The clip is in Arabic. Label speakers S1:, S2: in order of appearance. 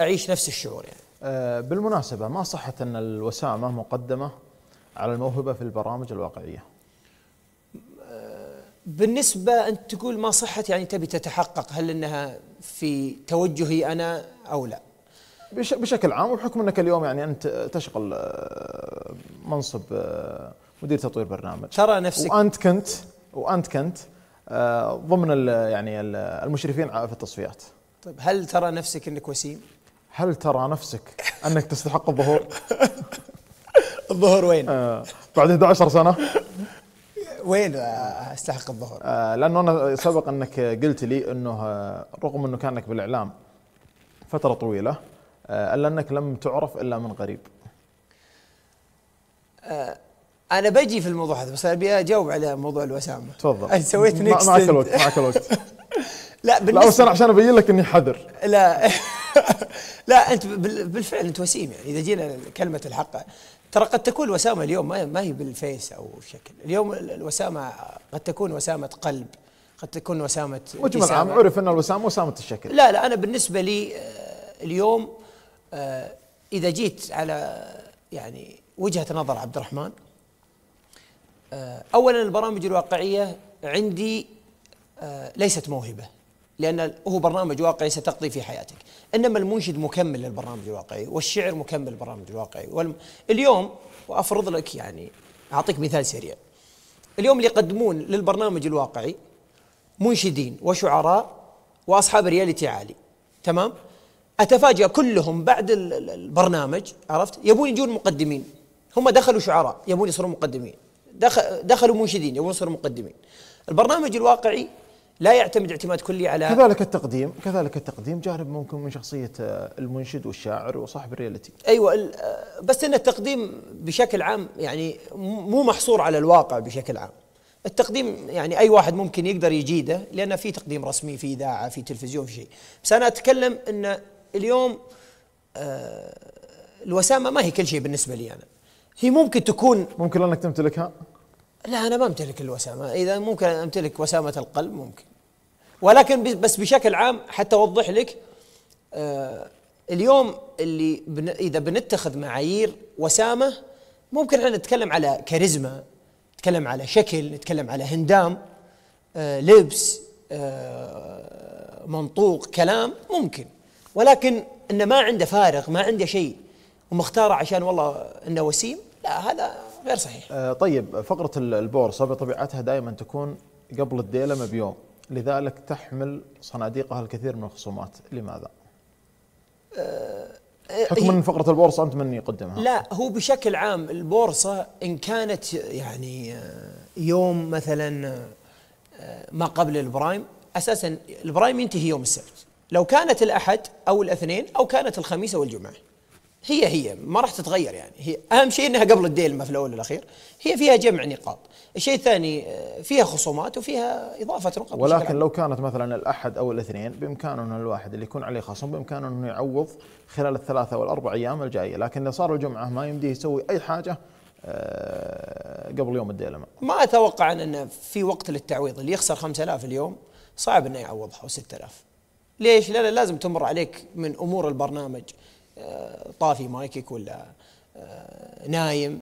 S1: اعيش نفس الشعور يعني. آه، بالمناسبه ما صحه ان الوسامه مقدمه
S2: على الموهبه في البرامج الواقعيه. بالنسبه انت تقول ما صحت يعني تبي تتحقق هل انها في توجهي انا او لا؟
S1: بشكل عام وبحكم انك اليوم يعني انت تشغل آه، منصب
S2: آه،
S1: مدير تطوير برنامج ترى نفسك وانت كنت وانت كنت ضمن يعني المشرفين في التصفيات
S2: طيب هل ترى نفسك انك وسيم؟
S1: هل ترى نفسك انك تستحق الظهور؟ الظهور وين؟ آه بعد 11 سنه
S2: وين استحق الظهور؟
S1: آه لانه انا سبق انك قلت لي انه آه، رغم انه كانك بالاعلام فتره طويله آه الا انك لم تعرف الا من قريب.
S2: آه انا بجي في الموضوع هذا بس ابي اجاوب على موضوع الوسامه.
S1: تفضل. أنت سويت نيكست معك الوقت معك الوقت.
S2: لا بالنسبه لا بس انا عشان
S1: ابين لك اني حذر.
S2: لا لا انت بالفعل انت وسيم يعني اذا جينا كلمه الحق ترى قد تكون الوسامه اليوم ما هي بالفيس او الشكل، اليوم الوسامه قد تكون وسامه قلب قد تكون وسامه مجمل عام عرف
S1: ان الوسامه وسامه الشكل لا
S2: لا انا بالنسبه لي آه، اليوم آه، اذا جيت على يعني وجهه نظر عبد الرحمن آه، اولا البرامج الواقعيه عندي ليست موهبه لأن هو برنامج واقعي ستقضي في حياتك إنما المنشد مكمل للبرنامج الواقعي والشعر مكمل للبرنامج الواقعي والم... اليوم وأفرض لك يعني أعطيك مثال سريع اليوم اللي يقدمون للبرنامج الواقعي منشدين وشعراء وأصحاب رياليتي عالي تمام أتفاجأ كلهم بعد البرنامج عرفت يبون يجون مقدمين هم دخلوا شعراء يبون يصيرون مقدمين دخل دخلوا منشدين يبون يصيرون مقدمين البرنامج الواقعي لا يعتمد اعتماد كلي على كذلك
S1: التقديم كذلك التقديم جانب ممكن من شخصيه المنشد والشاعر وصاحب الريالتي
S2: ايوه بس ان التقديم بشكل عام يعني مو محصور على الواقع بشكل عام التقديم يعني اي واحد ممكن يقدر يجيده لان في تقديم رسمي في اذاعه في تلفزيون في شيء بس انا اتكلم ان اليوم آه، الوسامه ما هي كل شيء بالنسبه لي انا هي ممكن تكون
S1: ممكن انك تمتلكها
S2: لا انا ما امتلك الوسامه اذا ممكن امتلك وسامه القلب ممكن ولكن بس بشكل عام حتى اوضح لك آه، اليوم اللي بن اذا بنتخذ معايير وسامه ممكن احنا نتكلم على كاريزما نتكلم على شكل نتكلم على هندام آه، لبس آه، منطوق كلام ممكن ولكن انه ما عنده فارق ما عنده شيء ومختاره عشان والله انه وسيم لا هذا غير صحيح. آه طيب فقره البورصه بطبيعتها
S1: دائما تكون قبل الديلمه بيوم لذلك تحمل صناديقها الكثير من الخصومات لماذا؟
S2: أه، أه، حكم ان فقره
S1: البورصه انت من يقدمها لا
S2: هو بشكل عام البورصه ان كانت يعني أه، يوم مثلا ما قبل البرايم اساسا البرايم ينتهي يوم السبت لو كانت الاحد او الاثنين او كانت الخميس او الجمعه هي هي ما راح تتغير يعني هي اهم شيء انها قبل ما في الاول والاخير هي فيها جمع نقاط الشيء الثاني آه، فيها خصومات وفيها اضافه نقاط ولكن
S1: لو كانت مثلا الاحد او الاثنين بامكانه ان الواحد اللي يكون عليه خصم بامكانه انه يعوض خلال الثلاثه والاربع ايام الجايه لكن اذا صار الجمعه ما يمديه يسوي اي حاجه آه، قبل يوم الديلمة
S2: ما اتوقع ان في وقت للتعويض اللي يخسر 5000 اليوم صعب انه يعوضها او 6000 ليش؟ لا, لا لازم تمر عليك من امور البرنامج آه، طافي مايكك ولا آه، نايم